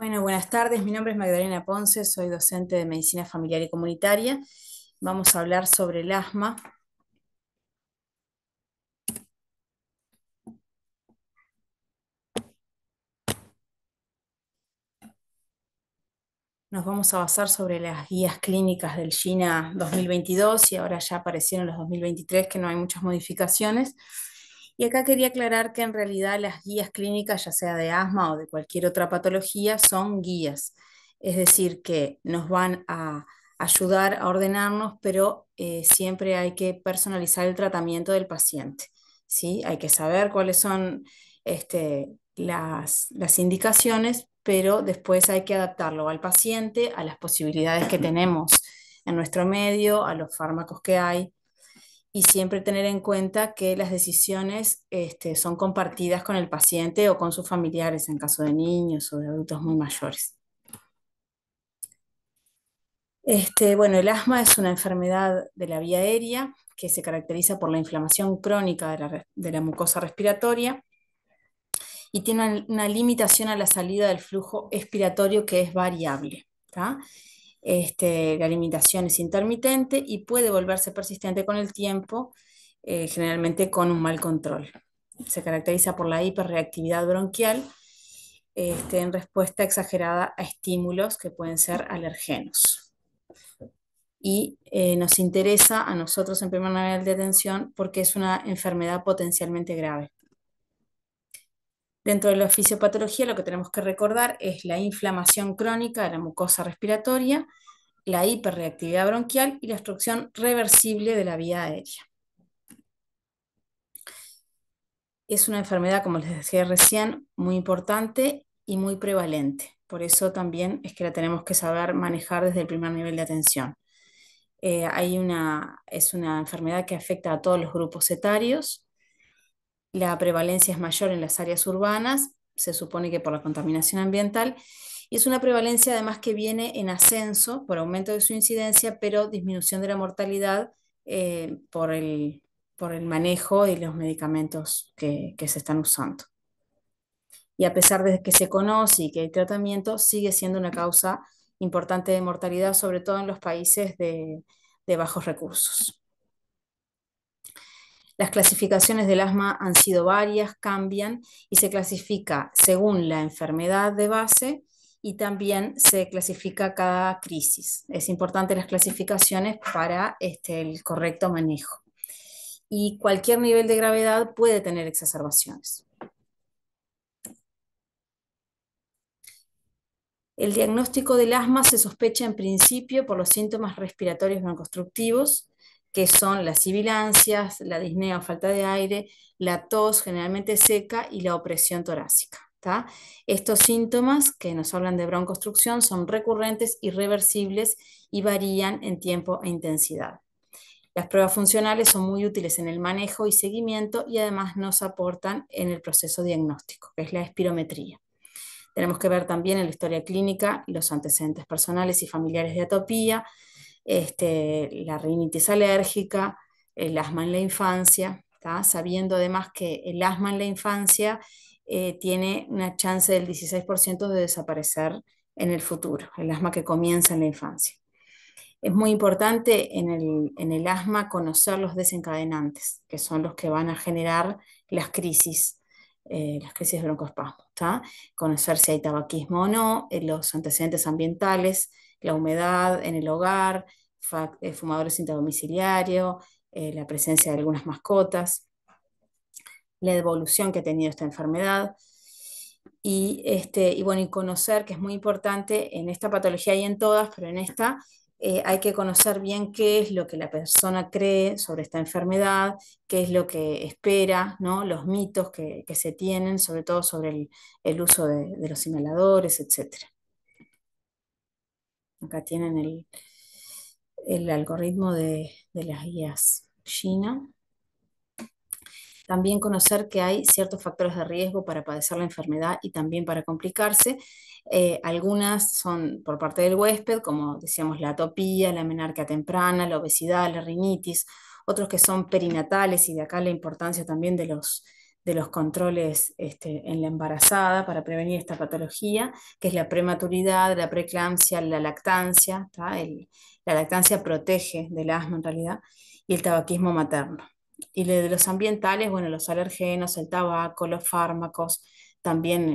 Bueno, buenas tardes. Mi nombre es Magdalena Ponce, soy docente de Medicina Familiar y Comunitaria. Vamos a hablar sobre el asma. Nos vamos a basar sobre las guías clínicas del GINA 2022 y ahora ya aparecieron los 2023 que no hay muchas modificaciones. Y acá quería aclarar que en realidad las guías clínicas, ya sea de asma o de cualquier otra patología, son guías. Es decir, que nos van a ayudar a ordenarnos, pero eh, siempre hay que personalizar el tratamiento del paciente. ¿sí? Hay que saber cuáles son este, las indicaciones, pero después hay que adaptarlo al paciente, a las posibilidades que tenemos en nuestro medio, a los fármacos que hay y siempre tener en cuenta que las decisiones este, son compartidas con el paciente o con sus familiares en caso de niños o de adultos muy mayores. Este, bueno, el asma es una enfermedad de la vía aérea que se caracteriza por la inflamación crónica de la, mucosa respiratoria y tiene una, limitación a la salida del flujo expiratorio que es variable. Este, la limitación es intermitente y puede volverse persistente con el tiempo, eh, generalmente con un mal control. Se caracteriza por la hiperreactividad bronquial este, en respuesta exagerada a estímulos que pueden ser alergenos. Y eh, nos interesa a nosotros en primer nivel de atención porque es una enfermedad potencialmente grave. Dentro de la fisiopatología lo que tenemos que recordar es la inflamación crónica de la mucosa respiratoria, la hiperreactividad bronquial y la obstrucción reversible de la vía aérea. Es una enfermedad, como les decía recién, muy importante y muy prevalente. Por eso también es que la tenemos que saber manejar desde el primer nivel de atención. Eh, es una enfermedad que afecta a todos los grupos etarios, la prevalencia es mayor en las áreas urbanas, se supone que por la contaminación ambiental, y es una prevalencia además que viene en ascenso por aumento de su incidencia, pero disminución de la mortalidad eh, por, el, manejo y los medicamentos que, se están usando. Y a pesar de que se conoce y que hay tratamiento, sigue siendo una causa importante de mortalidad, sobre todo en los países de bajos recursos. Las clasificaciones del asma han sido varias, cambian y se clasifica según la enfermedad de base y también se clasifica cada crisis. Es importante las clasificaciones para este, el correcto manejo. Y cualquier nivel de gravedad puede tener exacerbaciones. El diagnóstico del asma se sospecha en principio por los síntomas respiratorios no constructivos, que son las sibilancias, la disnea o falta de aire, la tos generalmente seca y la opresión torácica. Estos síntomas que nos hablan de broncostrucción son recurrentes, irreversibles y varían en tiempo e intensidad. Las pruebas funcionales son muy útiles en el manejo y seguimiento y además nos aportan en el proceso diagnóstico, que es la espirometría. Tenemos que ver también en la historia clínica los antecedentes personales y familiares de atopía, este, la rinitis alérgica, el asma en la infancia, sabiendo además que el asma en la infancia eh, tiene una chance del 16% de desaparecer en el futuro, el asma que comienza en la infancia. Es muy importante en el, asma conocer los desencadenantes, que son los que van a generar las crisis eh, las crisis de broncoespasmo, conocer si hay tabaquismo o no, eh, los antecedentes ambientales, la humedad en el hogar, eh, fumadores sin eh, la presencia de algunas mascotas, la evolución que ha tenido esta enfermedad. Y, este, y bueno, y conocer que es muy importante en esta patología y en todas, pero en esta eh, hay que conocer bien qué es lo que la persona cree sobre esta enfermedad, qué es lo que espera, ¿no? los mitos que, se tienen, sobre todo sobre el, uso de, los inhaladores, etcétera. Acá tienen el, algoritmo de, las guías China. También conocer que hay ciertos factores de riesgo para padecer la enfermedad y también para complicarse. Eh, algunas son por parte del huésped, como decíamos, la atopía, la menarquia temprana, la obesidad, la rinitis, otros que son perinatales y de acá la importancia también de los de los controles este, en la embarazada para prevenir esta patología, que es la prematuridad, la preeclampsia, la lactancia. la lactancia protege del asma en realidad y el tabaquismo materno. Y de los ambientales, bueno, los alergenos, el tabaco, los fármacos, también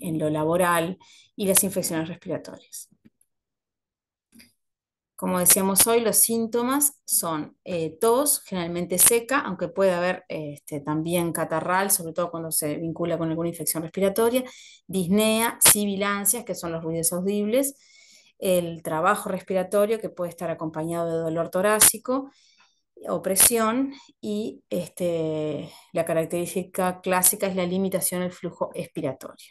en lo laboral y las infecciones respiratorias. Como decíamos hoy, los síntomas son eh, tos, generalmente seca, aunque puede haber este, también catarral, sobre todo cuando se vincula con alguna infección respiratoria, disnea, sibilancias, que son los ruidos audibles, el trabajo respiratorio, que puede estar acompañado de dolor torácico, opresión, y este, la característica clásica es la limitación del flujo expiratorio.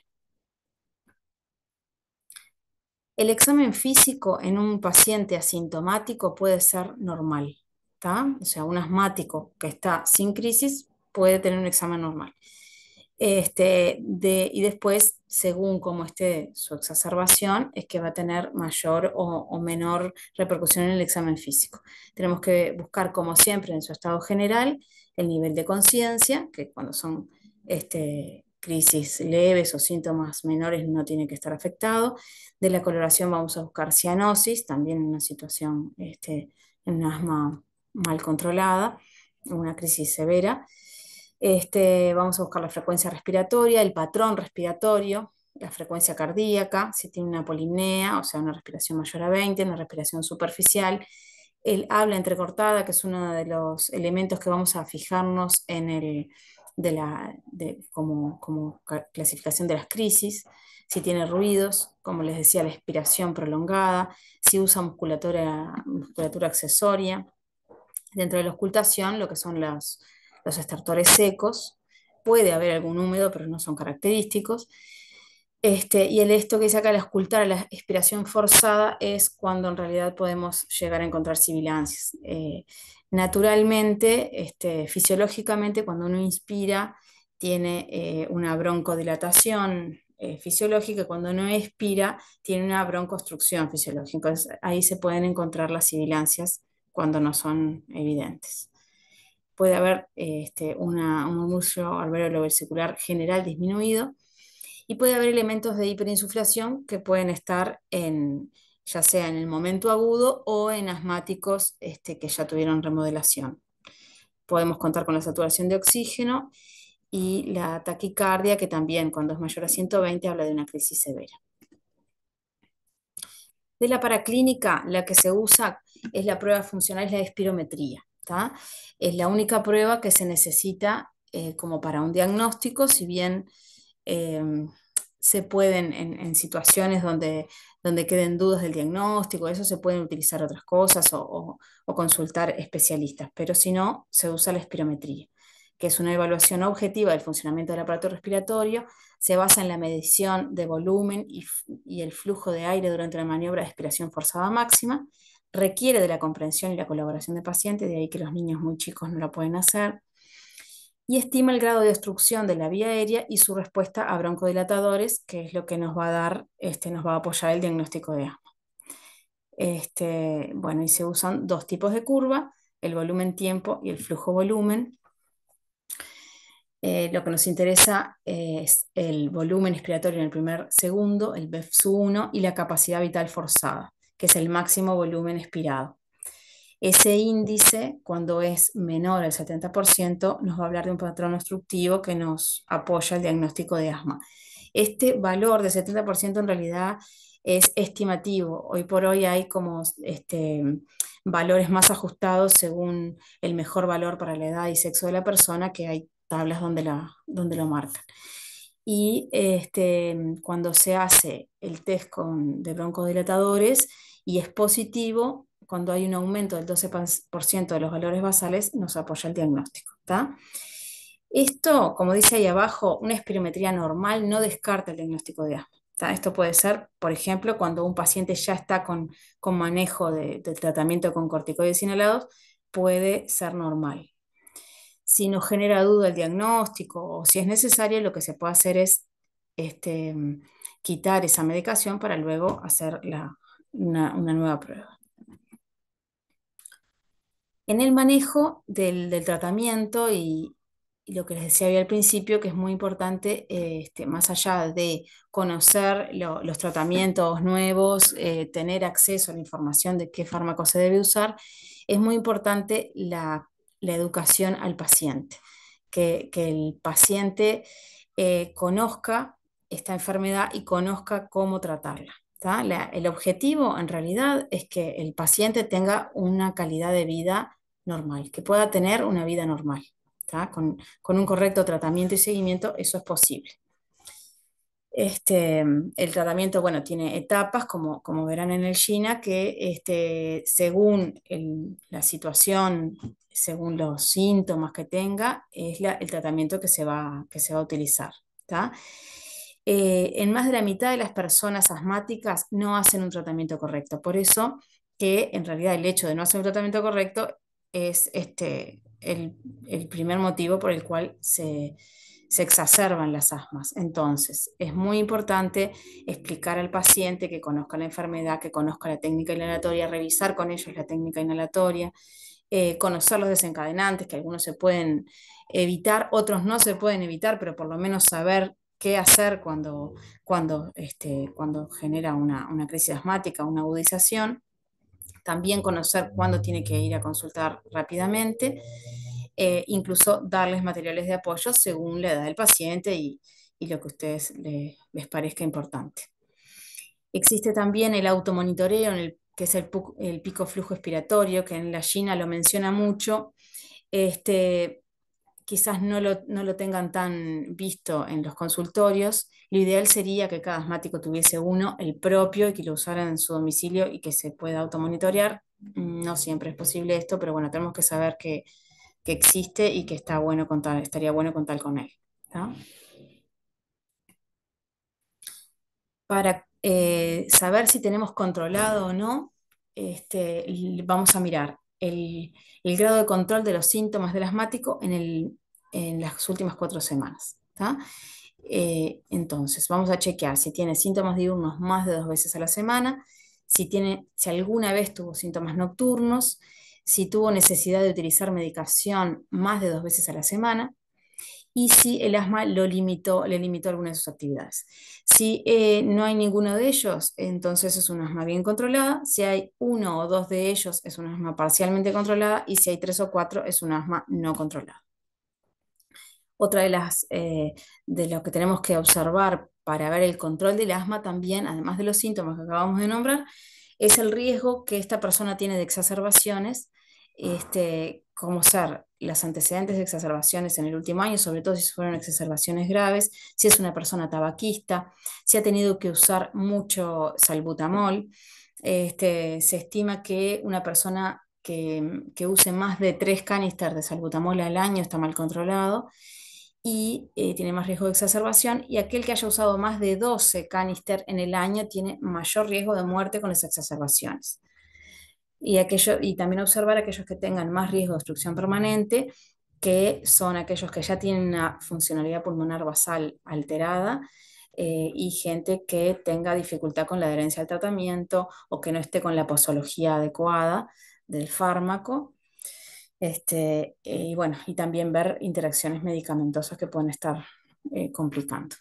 El examen físico en un paciente asintomático puede ser normal, está O sea, un asmático que está sin crisis puede tener un examen normal. Este, de, y después, según cómo esté su exacerbación, es que va a tener mayor o, menor repercusión en el examen físico. Tenemos que buscar, como siempre, en su estado general, el nivel de conciencia, que cuando son este, crisis leves o síntomas menores no tiene que estar afectado. De la coloración vamos a buscar cianosis, también en una situación, este, en un asma mal controlada, una crisis severa. Este, vamos a buscar la frecuencia respiratoria, el patrón respiratorio, la frecuencia cardíaca, si tiene una polinea o sea, una respiración mayor a 20, una respiración superficial, el habla entrecortada, que es uno de los elementos que vamos a fijarnos en el de la, como, clasificación de las crisis, si tiene ruidos, como les decía, la expiración prolongada, si usa musculatura, musculatura accesoria. Dentro de la ocultación, lo que son los, los estertores secos, puede haber algún húmedo, pero no son característicos. Este, y el esto que dice acá, la ocultar, la expiración forzada, es cuando en realidad podemos llegar a encontrar sibilancias. Eh, naturalmente, este, fisiológicamente, cuando uno inspira, tiene eh, una broncodilatación eh, fisiológica, cuando uno expira, tiene una broncostrucción fisiológica. Entonces, ahí se pueden encontrar las sibilancias cuando no son evidentes. Puede haber este, una, un murmullo general disminuido y puede haber elementos de hiperinsuflación que pueden estar en, ya sea en el momento agudo o en asmáticos este, que ya tuvieron remodelación. Podemos contar con la saturación de oxígeno y la taquicardia, que también cuando es mayor a 120 habla de una crisis severa. De la paraclínica, la que se usa es la prueba funcional, es la espirometría. Es la única prueba que se necesita eh, como para un diagnóstico, si bien eh, se pueden, en, en situaciones donde, donde queden dudas del diagnóstico, eso se pueden utilizar otras cosas o, o, consultar especialistas, pero si no, se usa la espirometría, que es una evaluación objetiva del funcionamiento del aparato respiratorio, se basa en la medición de volumen y, y el flujo de aire durante la maniobra de expiración forzada máxima, requiere de la comprensión y la colaboración del paciente, de ahí que los niños muy chicos no lo pueden hacer, y estima el grado de obstrucción de la vía aérea y su respuesta a broncodilatadores, que es lo que nos va a dar, este, nos va a apoyar el diagnóstico de asma. Este, bueno, y se usan dos tipos de curva, el volumen tiempo y el flujo volumen. Eh, lo que nos interesa eh, es el volumen expiratorio en el primer segundo, el BEFSU1 y la capacidad vital forzada, que es el máximo volumen expirado. Ese índice, cuando es menor al 70%, nos va a hablar de un patrón obstructivo que nos apoya el diagnóstico de asma. Este valor de 70% en realidad es estimativo. Hoy por hoy hay como este, valores más ajustados según el mejor valor para la edad y sexo de la persona, que hay tablas donde, la, donde lo marcan. Y este, cuando se hace el test con, de broncodilatadores y es positivo, cuando hay un aumento del 12% de los valores basales, nos apoya el diagnóstico. Esto, como dice ahí abajo, una espirometría normal no descarta el diagnóstico de asma. Esto puede ser, por ejemplo, cuando un paciente ya está con, manejo del de tratamiento con corticoides inhalados, puede ser normal. Si nos genera duda el diagnóstico o si es necesario, lo que se puede hacer es este, quitar esa medicación para luego hacer una nueva prueba en el manejo del, tratamiento y, lo que les decía al principio, que es muy importante, eh, este, más allá de conocer los tratamientos nuevos, eh, tener acceso a la información de qué fármaco se debe usar, es muy importante la, educación al paciente, que, el paciente eh, conozca esta enfermedad y conozca cómo tratarla. el objetivo en realidad es que el paciente tenga una calidad de vida normal, que pueda tener una vida normal. Con, un correcto tratamiento y seguimiento, eso es posible. Este, el tratamiento, bueno, tiene etapas, como, como verán en el China, que este, según la situación, según los síntomas que tenga, es el tratamiento que se va, que se va a utilizar. Eh, en más de la mitad de las personas asmáticas no hacen un tratamiento correcto. Por eso que en realidad el hecho de no hacer un tratamiento correcto es este, el, primer motivo por el cual se, exacerban las asmas. Entonces, es muy importante explicar al paciente que conozca la enfermedad, que conozca la técnica inhalatoria, revisar con ellos la técnica inhalatoria, eh, conocer los desencadenantes, que algunos se pueden evitar, otros no se pueden evitar, pero por lo menos saber qué hacer cuando, cuando, este, genera una, una crisis asmática, una agudización también conocer cuándo tiene que ir a consultar rápidamente, eh, incluso darles materiales de apoyo según la edad del paciente y, lo que a ustedes les parezca importante. Existe también el automonitoreo, en el, que es el, el, pico flujo expiratorio, que en la China lo menciona mucho. Este, quizás no lo, tengan tan visto en los consultorios, lo ideal sería que cada asmático tuviese uno, el propio, y que lo usara en su domicilio y que se pueda automonitorear. No siempre es posible esto, pero bueno, tenemos que saber que, existe y que está bueno contar, estaría bueno contar con él. Para eh, saber si tenemos controlado o no, este, vamos a mirar el, grado de control de los síntomas del asmático en, las últimas cuatro semanas. Eh, entonces, vamos a chequear si tiene síntomas diurnos más de dos veces a la semana, si, tiene, si alguna vez tuvo síntomas nocturnos, si tuvo necesidad de utilizar medicación más de dos veces a la semana, y si el asma lo limitó, le limitó alguna de sus actividades. Si eh, no hay ninguno de ellos, entonces es un asma bien controlada. Si hay uno o dos de ellos, es un asma parcialmente controlada. Y si hay tres o cuatro, es un asma no controlada. Otra de las eh, de lo que tenemos que observar para ver el control del asma también, además de los síntomas que acabamos de nombrar, es el riesgo que esta persona tiene de exacerbaciones, este, como ser las antecedentes de exacerbaciones en el último año, sobre todo si fueron exacerbaciones graves, si es una persona tabaquista, si ha tenido que usar mucho salbutamol. Este, se estima que una persona que, use más de tres canisters de salbutamol al año está mal controlado y eh, tiene más riesgo de exacerbación, y aquel que haya usado más de 12 canister en el año tiene mayor riesgo de muerte con las exacerbaciones y, y también observar aquellos que tengan más riesgo de obstrucción permanente, que son aquellos que ya tienen una funcionalidad pulmonar basal alterada eh, y gente que tenga dificultad con la adherencia al tratamiento o que no esté con la posología adecuada del fármaco. Este, eh, y bueno, y también ver interacciones medicamentosas que pueden estar eh, complicando.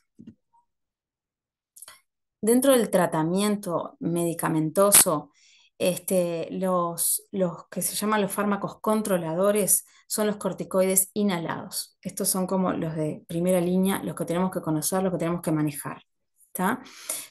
Dentro del tratamiento medicamentoso, este, los, que se llaman los fármacos controladores son los corticoides inhalados. Estos son como los de primera línea, los que tenemos que conocer, los que tenemos que manejar.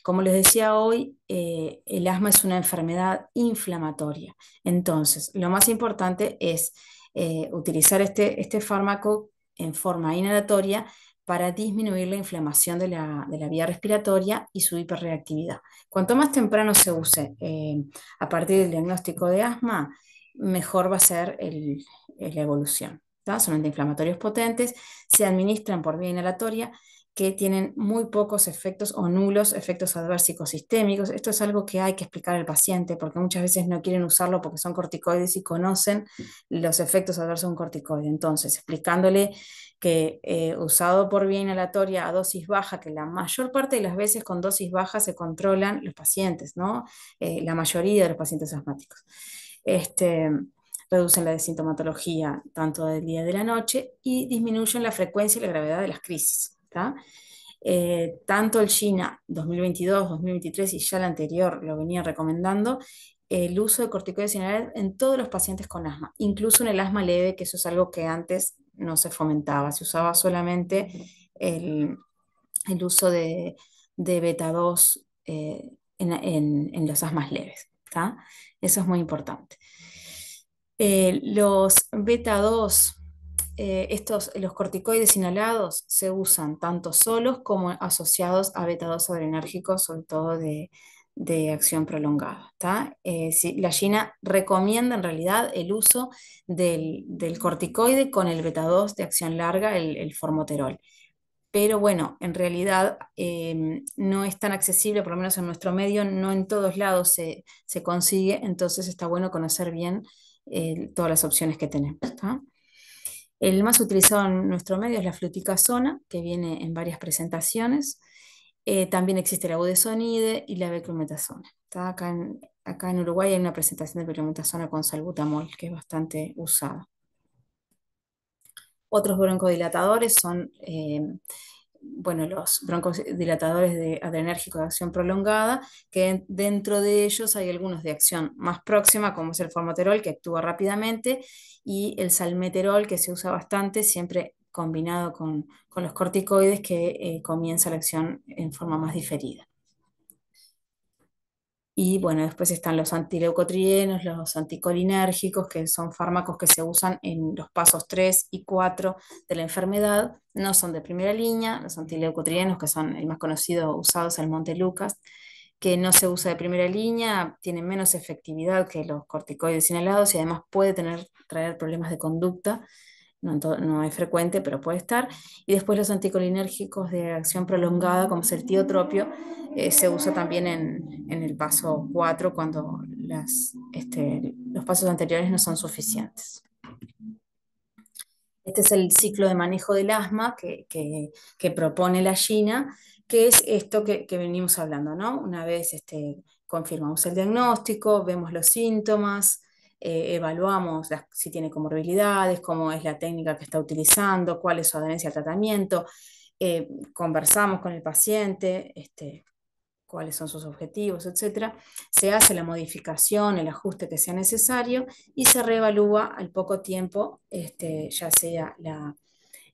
Como les decía hoy, eh, el asma es una enfermedad inflamatoria. Entonces, lo más importante es eh, utilizar este, este fármaco en forma inhalatoria para disminuir la inflamación de la, vía respiratoria y su hiperreactividad. Cuanto más temprano se use eh, a partir del diagnóstico de asma, mejor va a ser la evolución. Son antiinflamatorios potentes, se administran por vía inhalatoria que tienen muy pocos efectos o nulos efectos adversos sistémicos. Esto es algo que hay que explicar al paciente porque muchas veces no quieren usarlo porque son corticoides y conocen los efectos adversos de un corticoide. Entonces, explicándole que eh, usado por vía inhalatoria a dosis baja, que la mayor parte de las veces con dosis baja se controlan los pacientes, ¿no? Eh, la mayoría de los pacientes asmáticos. Este, reducen la desintomatología tanto del día y de la noche y disminuyen la frecuencia y la gravedad de las crisis. Eh, tanto el China 2022, 2023 y ya el anterior lo venía recomendando, el uso de corticoides en todos los pacientes con asma, incluso en el asma leve, que eso es algo que antes no se fomentaba, se usaba solamente el, uso de, beta 2 eh, en, los asmas leves. está Eso es muy importante. Eh, los beta 2 eh, estos, los corticoides inhalados se usan tanto solos como asociados a beta-2 adrenérgicos, sobre todo de, acción prolongada. Eh, la China recomienda en realidad el uso del, corticoide con el beta-2 de acción larga, el, formoterol. Pero bueno, en realidad em, no es tan accesible, por lo menos en nuestro medio, no en todos lados se, consigue, entonces está bueno conocer bien eh, todas las opciones que tenemos. El más utilizado en nuestro medio es la fluticasona, que viene en varias presentaciones. Eh, también existe la budesonide y la beclometasona. Acá en, acá en Uruguay hay una presentación de beclometasona con salbutamol, que es bastante usada. Otros broncodilatadores son eh, bueno, los broncodilatadores de adrenérgicos de acción prolongada, que dentro de ellos hay algunos de acción más próxima, como es el formoterol, que actúa rápidamente, y el salmeterol, que se usa bastante, siempre combinado con, los corticoides, que eh, comienza la acción en forma más diferida. Y bueno, después están los antileucotrienos, los anticolinérgicos, que son fármacos que se usan en los pasos 3 y 4 de la enfermedad. No son de primera línea, los antileucotrienos, que son el más conocido usados en Monte Lucas, que no se usa de primera línea, tienen menos efectividad que los corticoides inhalados y además puede tener, traer problemas de conducta no, es frecuente, pero puede estar. Y después los anticolinérgicos de acción prolongada, como es el tiotropio, eh, se usa también en, el paso 4 cuando este, los pasos anteriores no son suficientes. Este es el ciclo de manejo del asma que, propone la China, que es esto que, venimos hablando, ¿no? Una vez este, confirmamos el diagnóstico, vemos los síntomas, eh, evaluamos si tiene comorbilidades, cómo es la técnica que está utilizando, cuál es su adherencia al tratamiento, eh, conversamos con el paciente, este, cuáles son sus objetivos, etc. Se hace la modificación, el ajuste que sea necesario y se reevalúa al poco tiempo, este, ya sea la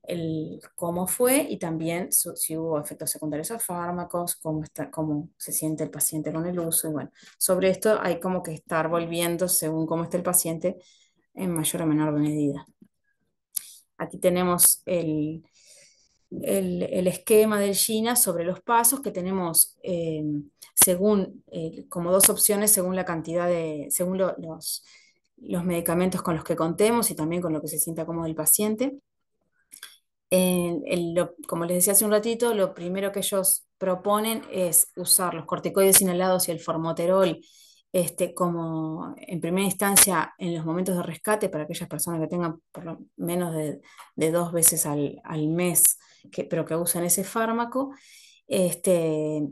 el cómo fue y también si hubo efectos secundarios a fármacos, cómo, cómo se siente el paciente con el uso. sobre esto hay como que estar volviendo según cómo está el paciente en mayor o menor medida. Aquí tenemos el, esquema del GINA sobre los pasos que tenemos eh, según, eh, como dos opciones según la cantidad de, según los, los medicamentos con los que contemos y también con lo que se sienta cómodo el paciente como les decía hace un ratito, lo primero que ellos proponen es usar los corticoides inhalados y el formoterol este, como en primera instancia en los momentos de rescate para aquellas personas que tengan por menos de, dos veces al, mes, que, pero que usan ese fármaco. Este,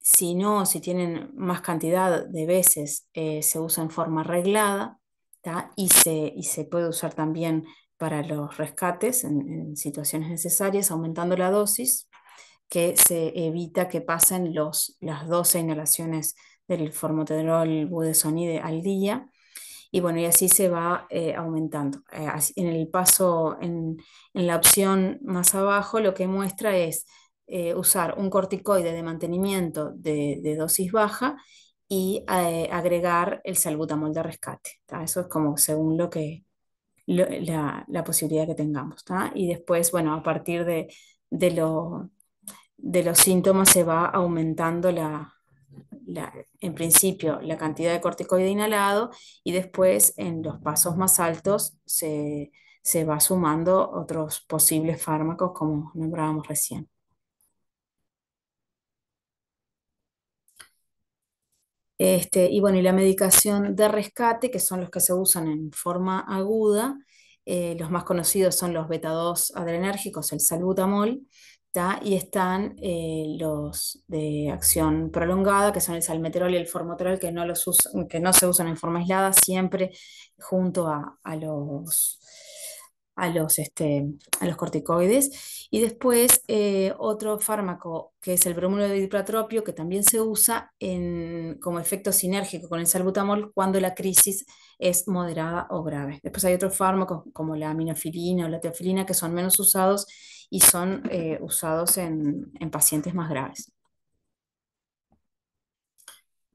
si no, si tienen más cantidad de veces, eh, se usa en forma arreglada y se, y se puede usar también para los rescates en, situaciones necesarias, aumentando la dosis, que se evita que pasen los, las 12 inhalaciones del formoterol budesonide al día. Y bueno, y así se va eh, aumentando. Eh, en el paso, en, en, la opción más abajo, lo que muestra es eh, usar un corticoide de mantenimiento de, de dosis baja y agregar el salbutamol de rescate. Eso es como según lo que, la, posibilidad que tengamos. Y después, bueno, a partir de, lo, de los síntomas se va aumentando la, la, en principio la cantidad de corticoide inhalado y después en los pasos más altos se, se va sumando otros posibles fármacos como nombrábamos recién. Este, y bueno, y la medicación de rescate, que son los que se usan en forma aguda, eh, los más conocidos son los beta-2 adrenérgicos, el salbutamol, y están eh, los de acción prolongada, que son el salmeterol y el formoterol, que no, los que no se usan en forma aislada, siempre junto a los a los, este, a los corticoides. Y después eh, otro fármaco que es el bromuro de diplatropio, que también se usa como efecto sinérgico con el salbutamol cuando la crisis es moderada o grave. Después hay otros fármacos como la aminofilina o la teofilina que son menos usados y son eh, usados en, pacientes más graves.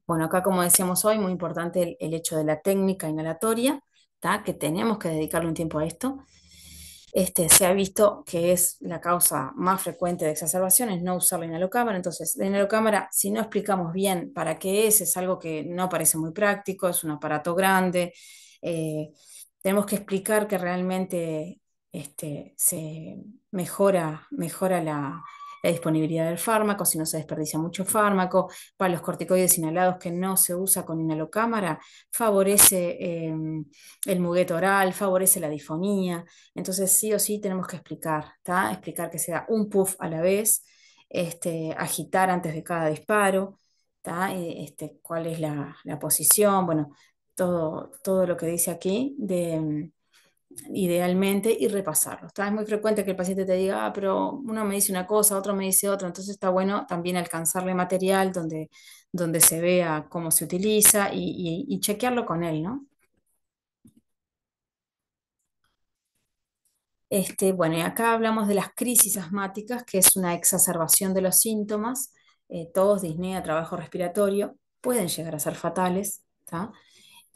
Bueno, acá como decíamos hoy, muy importante el, hecho de la técnica inhalatoria, que tenemos que dedicarle un tiempo a esto. Este, se ha visto que es la causa más frecuente de exacerbaciones, no usar la inhalocámara. Entonces, la inhalocámara, si no explicamos bien para qué es, es algo que no parece muy práctico, es un aparato grande. Eh, tenemos que explicar que realmente este, se mejora, mejora la, la disponibilidad del fármaco, si no se desperdicia mucho fármaco, para los corticoides inhalados que no se usa con inhalocámara, favorece em, el mugueto oral, favorece la difonía. Entonces, sí o sí tenemos que explicar, explicar que se da un puff a la vez, este, agitar antes de cada disparo, eh, Este, cuál es la, la, posición, bueno, todo, todo lo que dice aquí de em, idealmente, y repasarlo. es muy frecuente que el paciente te diga, ah, pero uno me dice una cosa, otro me dice otra, entonces está bueno también alcanzarle material donde, donde se vea cómo se utiliza y, chequearlo con él, ¿no? Este, bueno, y acá hablamos de las crisis asmáticas, que es una exacerbación de los síntomas, eh, todos disnea, trabajo respiratorio, pueden llegar a ser fatales,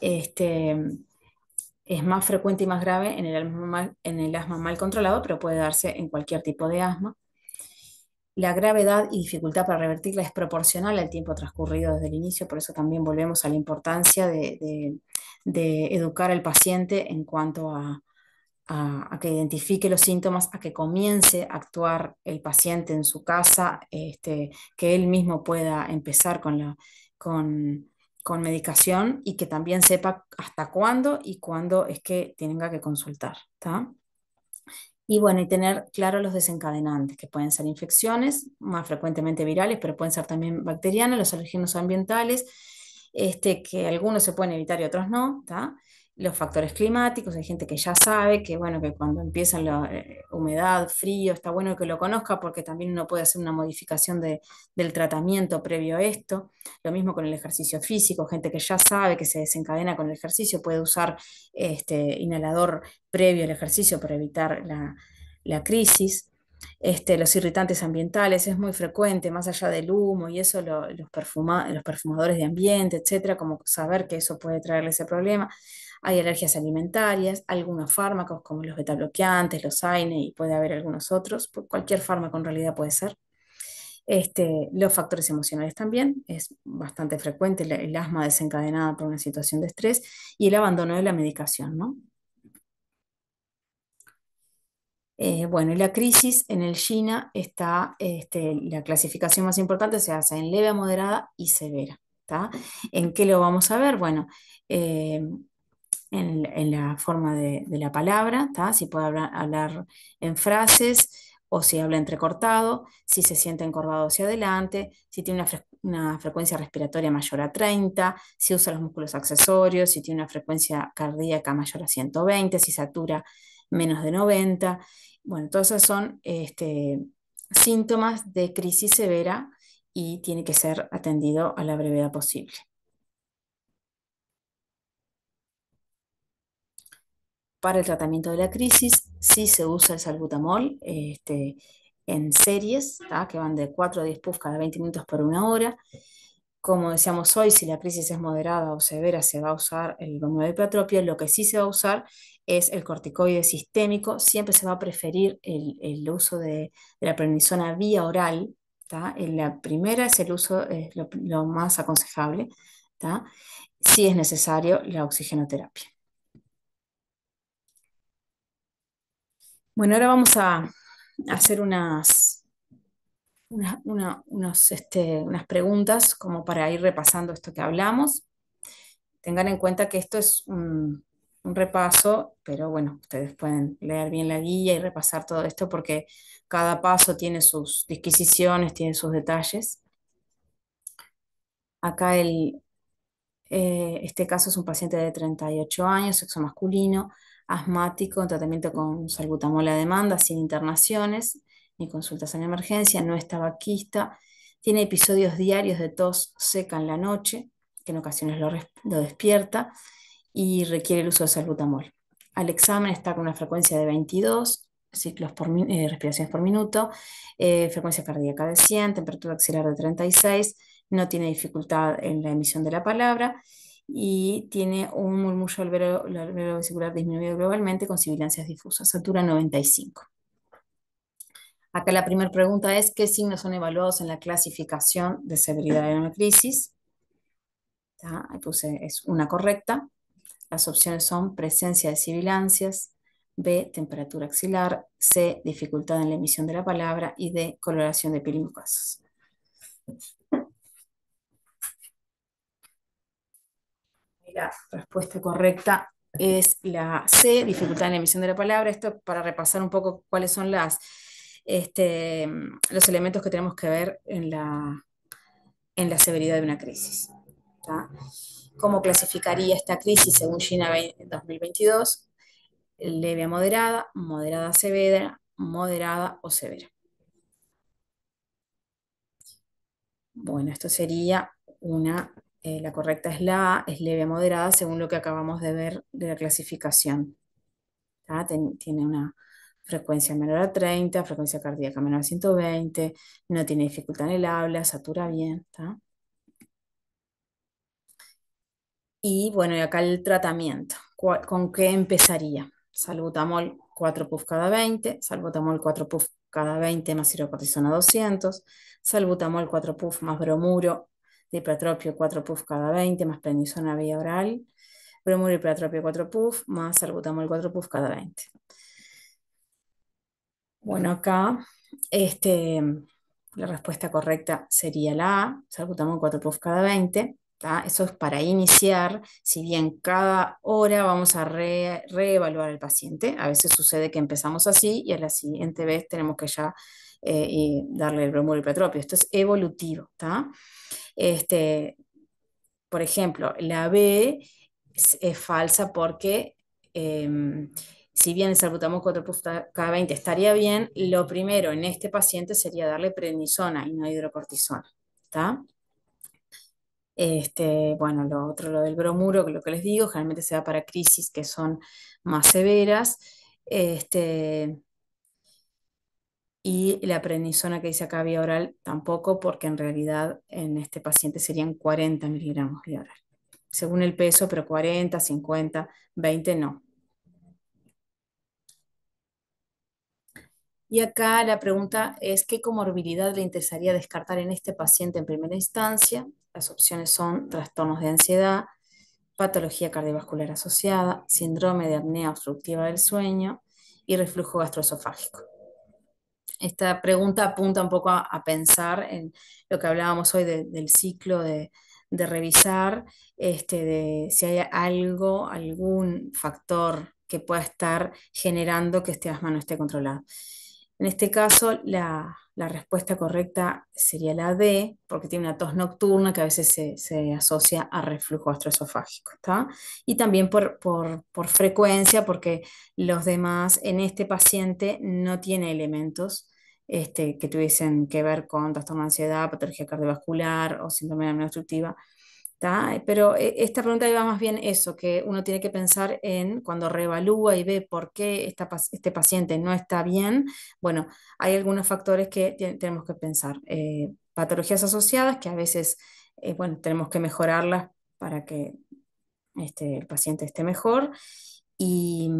Este, es más frecuente y más grave en el asma mal, en el asma mal controlado, pero puede darse en cualquier tipo de asma. La gravedad y dificultad para revertirla es proporcional al tiempo transcurrido desde el inicio, por eso también volvemos a la importancia de, educar al paciente en cuanto a, a, que identifique los síntomas, a que comience a actuar el paciente en su casa, este, que él mismo pueda empezar con la, con, con medicación y que también sepa hasta cuándo y cuándo es que tenga que consultar. Y bueno, y tener claro los desencadenantes, que pueden ser infecciones, más frecuentemente virales, pero pueden ser también bacterianas, los alergenos ambientales, este, que algunos se pueden evitar y otros no, ¿tá? los factores climáticos, hay gente que ya sabe que, bueno, que cuando empiezan la eh, humedad, frío, está bueno que lo conozca porque también uno puede hacer una modificación del tratamiento previo a esto. Lo mismo con el ejercicio físico, gente que ya sabe que se desencadena con el ejercicio, puede usar este, inhalador previo al ejercicio para evitar la, crisis. Este, los irritantes ambientales, es muy frecuente, más allá del humo y eso, los, perfuma, los perfumadores de ambiente, etcétera, como saber que eso puede traerle ese problema. Hay alergias alimentarias, algunos fármacos como los betabloqueantes, los AINE y puede haber algunos otros, cualquier fármaco en realidad puede ser. Este, los factores emocionales también, es bastante frecuente el, asma desencadenada por una situación de estrés y el abandono de la medicación, eh, bueno, y la crisis en el China está, este, la clasificación más importante se hace en leve, moderada y severa. ¿En qué lo vamos a ver? Bueno, eh, en, la forma de, la palabra, si puede hablar, en frases o si habla entrecortado, si se siente encorvado hacia adelante, si tiene una, frecuencia respiratoria mayor a 30, si usa los músculos accesorios, si tiene una frecuencia cardíaca mayor a 120, si satura menos de 90. Bueno, todos esos son este, síntomas de crisis severa y tiene que ser atendido a la brevedad posible. para el tratamiento de la crisis. Sí se usa el salbutamol este, en series, que van de 4 a 10 puffs cada 20 minutos por una hora. Como decíamos hoy, si la crisis es moderada o severa, se va a usar el gomio de hipertropia. Lo que sí se va a usar es el corticoide sistémico. Siempre se va a preferir el, uso de, la prednisona vía oral. En la primera es el uso, es lo, más aconsejable. Si es necesario, la oxigenoterapia. Bueno, ahora vamos a hacer este, unas, preguntas como para ir repasando esto que hablamos. Tengan en cuenta que esto es un, repaso, pero bueno, ustedes pueden leer bien la guía y repasar todo esto porque cada paso tiene sus disquisiciones, tiene sus detalles. Acá el, eh, este caso es un paciente de 38 años, sexo masculino, asmático, tratamiento con salbutamol a demanda, sin internaciones ni consultas en emergencia, no es tabaquista, tiene episodios diarios de tos seca en la noche, que en ocasiones lo, despierta, y requiere el uso de salbutamol. Al examen está con una frecuencia de 22 ciclos eh, respiraciones por minuto, eh, frecuencia cardíaca de 100, temperatura axilar de 36, no tiene dificultad en la emisión de la palabra y tiene un murmullo alveolo vesicular disminuido globalmente con sibilancias difusas, satura 95. Acá la primera pregunta es, ¿qué signos son evaluados en la clasificación de severidad de una crisis? Ahí puse, es una correcta. Las opciones son presencia de sibilancias, B, temperatura axilar, C, dificultad en la emisión de la palabra y D, coloración de piel y mucosas. la respuesta correcta es la C, dificultad en la emisión de la palabra. Esto para repasar un poco cuáles son las, este, los elementos que tenemos que ver en la, en la severidad de una crisis. ¿Cómo clasificaría esta crisis según China 2022? Leve a moderada, moderada a severa, moderada o severa. Bueno, esto sería una eh, la correcta es la A, es leve a moderada según lo que acabamos de ver de la clasificación. tiene una frecuencia menor a 30, frecuencia cardíaca menor a 120, no tiene dificultad en el habla, satura bien. Y bueno, y acá el tratamiento. ¿Con qué empezaría? Salbutamol 4 puff cada 20, salbutamol 4 puff cada 20 más hidrocortisona 200, salbutamol 4 puff más bromuro diplatropio 4 puff cada 20 más prednisona vía oral, bromuro hipertropio 4 puff más salbutamol 4 puff cada 20. Bueno, acá este, la respuesta correcta sería la A, salbutamol 4 puff cada 20. Eso es para iniciar, si bien cada hora vamos a reevaluar al paciente. A veces sucede que empezamos así y a la siguiente vez tenemos que ya eh, darle el bromuro y Esto es evolutivo. ¿tá? Este, por ejemplo, la B es, falsa porque em, si bien el salbutamol 4 20 estaría bien, lo primero en este paciente sería darle prednisona y no hidrocortisona. ¿Está? Este, bueno, lo otro, lo del bromuro, que lo que les digo, generalmente se da para crisis que son más severas. Este, y la prednisona que dice acá vía oral tampoco, porque en realidad en este paciente serían 40 miligramos vía oral. Según el peso, pero 40, 50, 20 no. Y acá la pregunta es qué comorbilidad le interesaría descartar en este paciente en primera instancia. Las opciones son trastornos de ansiedad, patología cardiovascular asociada, síndrome de apnea obstructiva del sueño y reflujo gastroesofágico esta pregunta apunta un poco a, pensar en lo que hablábamos hoy del ciclo de, revisar, este, de si hay algo, algún factor que pueda estar generando que este asma no esté controlado. En este caso, la, la respuesta correcta sería la D, porque tiene una tos nocturna que a veces se, asocia a reflujo astroesofágico. Y también por, frecuencia, porque los demás en este paciente no tiene elementos este, que tuviesen que ver con trastorno de ansiedad, patología cardiovascular o síndrome de obstructiva pero eh, esta pregunta iba más bien eso, que uno tiene que pensar en cuando reevalúa y ve por qué este paciente no está bien. Bueno, hay algunos factores que tenemos que pensar. Eh, patologías asociadas que a veces, eh, bueno, tenemos que mejorarlas para que este, el paciente esté mejor. Y,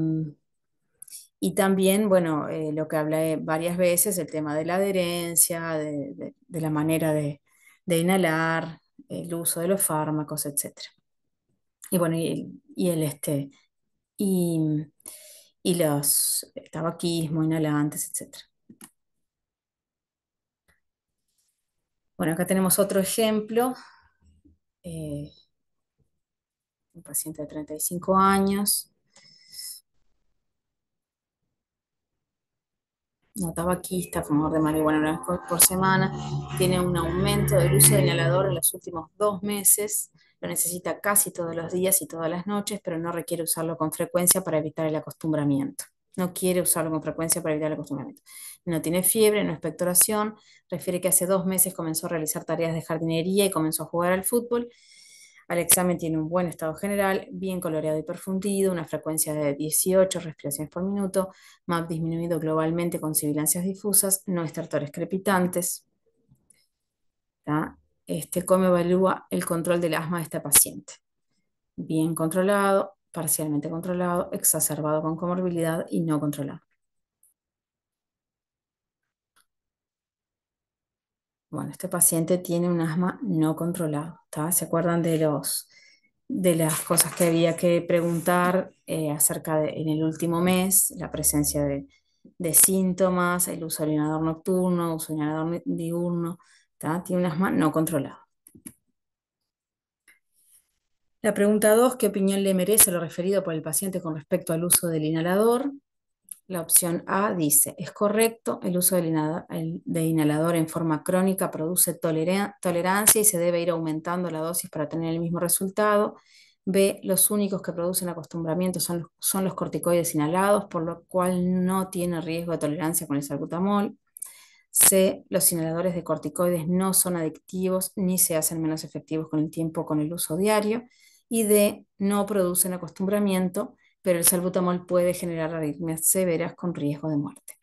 también, bueno, lo que hablé varias veces, el tema de la adherencia, de, la manera de, de inhalar, el uso de los fármacos, etc. Y bueno, y, el este, y, y los tabaquismo, inhalantes, etc. Bueno, acá tenemos otro ejemplo. Eh, un paciente de 35 años no tabaquista, fumador de marihuana una vez por, semana, tiene un aumento del uso del inhalador en los últimos dos meses, lo necesita casi todos los días y todas las noches, pero no requiere usarlo con frecuencia para evitar el acostumbramiento. No quiere usarlo con frecuencia para evitar el acostumbramiento. No tiene fiebre, no es Refiere que hace dos meses comenzó a realizar tareas de jardinería y comenzó a jugar al fútbol. Al examen tiene un buen estado general, bien coloreado y perfundido, una frecuencia de 18 respiraciones por minuto, MAP disminuido globalmente con sibilancias difusas, no estertores crepitantes. Este, ¿Cómo evalúa el control del asma de esta paciente? Bien controlado, parcialmente controlado, exacerbado con comorbilidad y no controlado. Bueno, este paciente tiene un asma no controlado. ¿Se acuerdan de, las cosas que había que preguntar eh, acerca de en el último mes? La presencia de, síntomas, el uso de inhalador nocturno, uso del inhalador diurno. Tiene un asma no controlado. La pregunta 2, ¿qué opinión le merece lo referido por el paciente con respecto al uso del inhalador? La opción A dice, es correcto, el uso de inhalador en forma crónica produce tolerancia y se debe ir aumentando la dosis para tener el mismo resultado. B, los únicos que producen acostumbramiento son los, son los corticoides inhalados, por lo cual no tiene riesgo de tolerancia con el salbutamol. C, los inhaladores de corticoides no son adictivos ni se hacen menos efectivos con el tiempo con el uso diario. Y D, no producen acostumbramiento pero el salbutamol puede generar arritmias severas con riesgo de muerte.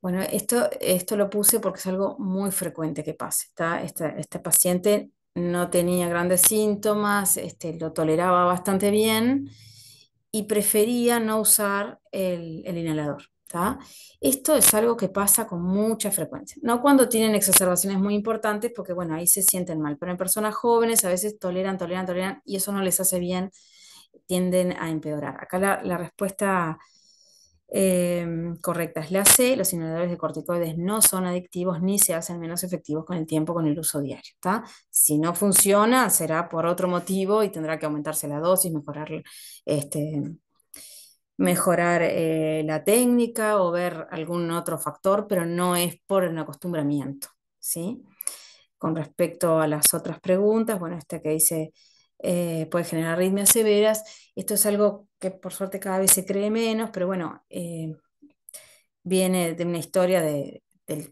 Bueno, esto, esto lo puse porque es algo muy frecuente que pase. Esta, paciente no tenía grandes síntomas, este, lo toleraba bastante bien y prefería no usar el inhalador. Esto es algo que pasa con mucha frecuencia, no cuando tienen exacerbaciones muy importantes, porque bueno, ahí se sienten mal, pero en personas jóvenes a veces toleran, toleran, toleran y eso no les hace bien, tienden a empeorar. Acá la, respuesta em, correcta es la C, los inhaladores de corticoides no son adictivos ni se hacen menos efectivos con el tiempo, con el uso diario. Si no funciona, será por otro motivo y tendrá que aumentarse la dosis, mejorar este, mejorar eh, la técnica o ver algún otro factor, pero no es por el acostumbramiento, ¿sí? Con respecto a las otras preguntas, bueno, esta que dice, eh, puede generar arritmias severas, esto es algo que por suerte cada vez se cree menos, pero bueno, eh, viene de una historia del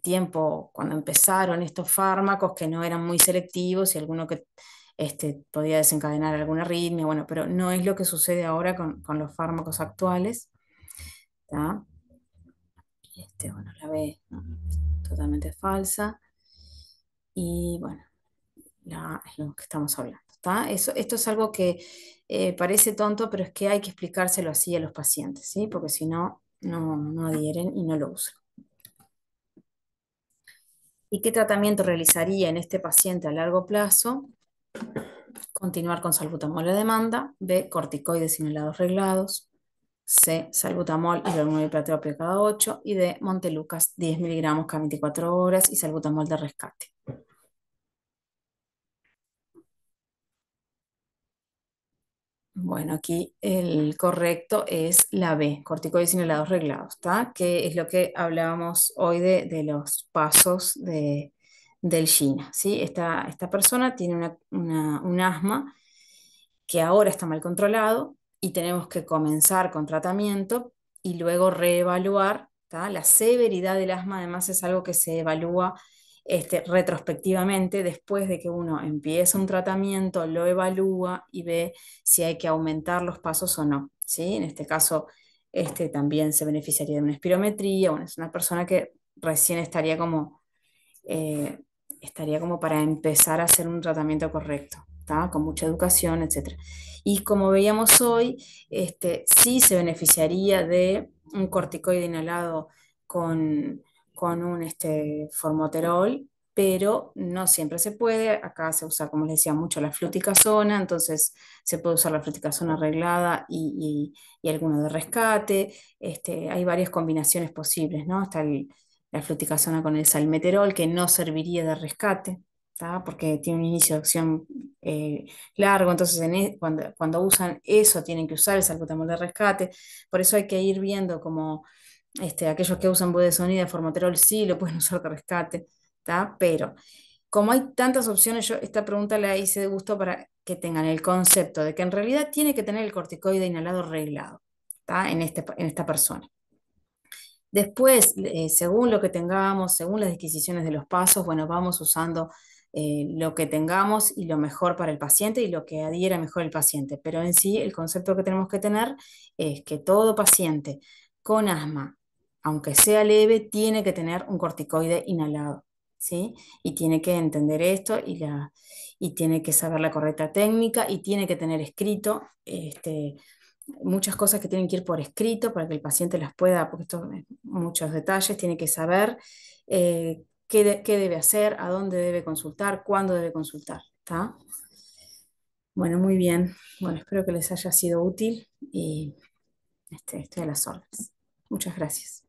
tiempo cuando empezaron estos fármacos que no eran muy selectivos y alguno que este, podía desencadenar alguna arritmia, bueno, pero no es lo que sucede ahora con, los fármacos actuales. Este, bueno, la B totalmente falsa. Y bueno, es lo que estamos hablando. esto es algo que eh, parece tonto, pero es que hay que explicárselo así a los pacientes, porque si no, no adhieren y no lo usan. ¿Y qué tratamiento realizaría en este paciente a largo plazo? Continuar con salbutamol a demanda. B. Corticoides inhalados reglados. C. Salbutamol y bromuro cada 8. Y D. Montelucas 10 miligramos cada 24 horas y salbutamol de rescate. Bueno, aquí el correcto es la B, corticoides inhalados reglados, que es lo que hablábamos hoy de, de los pasos de, del China, ¿sí? Esta, esta persona tiene un asma que ahora está mal controlado y tenemos que comenzar con tratamiento y luego reevaluar. La severidad del asma además es algo que se evalúa este, retrospectivamente después de que uno empieza un tratamiento, lo evalúa y ve si hay que aumentar los pasos o no. ¿sí? En este caso, este también se beneficiaría de una espirometría, es una persona que recién estaría como eh, estaría como para empezar a hacer un tratamiento correcto, con mucha educación, etc. Y como veíamos hoy, este, sí se beneficiaría de un corticoide inhalado con, con un este, formoterol, pero no siempre se puede. Acá se usa, como les decía, mucho la fluticasona, entonces se puede usar la fluticasona arreglada y, y, alguno de rescate. Este, hay varias combinaciones posibles, ¿no? hasta el, la zona con el salmeterol, que no serviría de rescate, porque tiene un inicio de acción eh, largo, entonces e, cuando, usan eso tienen que usar el salbutamol de rescate, por eso hay que ir viendo como este, aquellos que usan budesonida, formoterol sí lo pueden usar de rescate, pero como hay tantas opciones, yo esta pregunta la hice de gusto para que tengan el concepto de que en realidad tiene que tener el corticoide inhalado reglado en, este, en esta persona. Después, eh, según lo que tengamos, según las disquisiciones de los pasos, bueno, vamos usando eh, lo que tengamos y lo mejor para el paciente y lo que adhiera mejor el paciente. Pero en sí, el concepto que tenemos que tener es que todo paciente con asma, aunque sea leve, tiene que tener un corticoide inhalado. ¿Sí? Y tiene que entender esto y, la, y tiene que saber la correcta técnica y tiene que tener escrito este, muchas cosas que tienen que ir por escrito para que el paciente las pueda, porque esto muchos detalles, tiene que saber eh, qué, debe hacer, a dónde debe consultar, cuándo debe consultar. Bueno, muy bien. Bueno, espero que les haya sido útil y este, estoy a las órdenes. Muchas gracias.